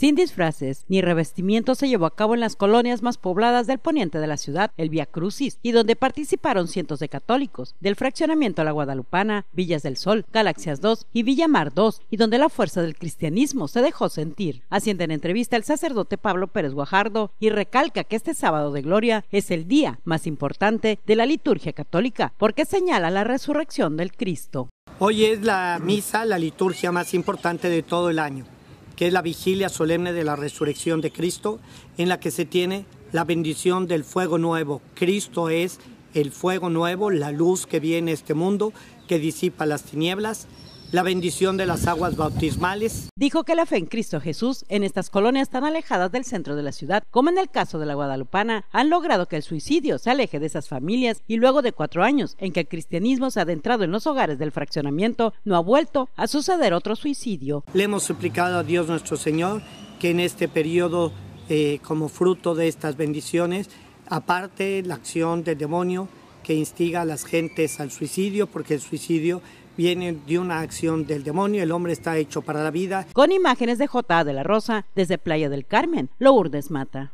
Sin disfraces ni revestimiento se llevó a cabo en las colonias más pobladas del poniente de la ciudad, el Vía Crucis, y donde participaron cientos de católicos, del fraccionamiento a la Guadalupana, Villas del Sol, Galaxias 2 y Villa Mar 2, y donde la fuerza del cristianismo se dejó sentir. Haciendo en entrevista el sacerdote Pablo Pérez Guajardo y recalca que este sábado de gloria es el día más importante de la liturgia católica, porque señala la resurrección del Cristo. Hoy es la misa, la liturgia más importante de todo el año que es la vigilia solemne de la resurrección de Cristo, en la que se tiene la bendición del fuego nuevo. Cristo es el fuego nuevo, la luz que viene a este mundo, que disipa las tinieblas la bendición de las aguas bautismales. Dijo que la fe en Cristo Jesús en estas colonias tan alejadas del centro de la ciudad, como en el caso de la Guadalupana, han logrado que el suicidio se aleje de esas familias y luego de cuatro años en que el cristianismo se ha adentrado en los hogares del fraccionamiento, no ha vuelto a suceder otro suicidio. Le hemos suplicado a Dios nuestro Señor que en este periodo, eh, como fruto de estas bendiciones, aparte la acción del demonio, que instiga a las gentes al suicidio, porque el suicidio viene de una acción del demonio, el hombre está hecho para la vida. Con imágenes de J. de la Rosa, desde Playa del Carmen, Lourdes Mata.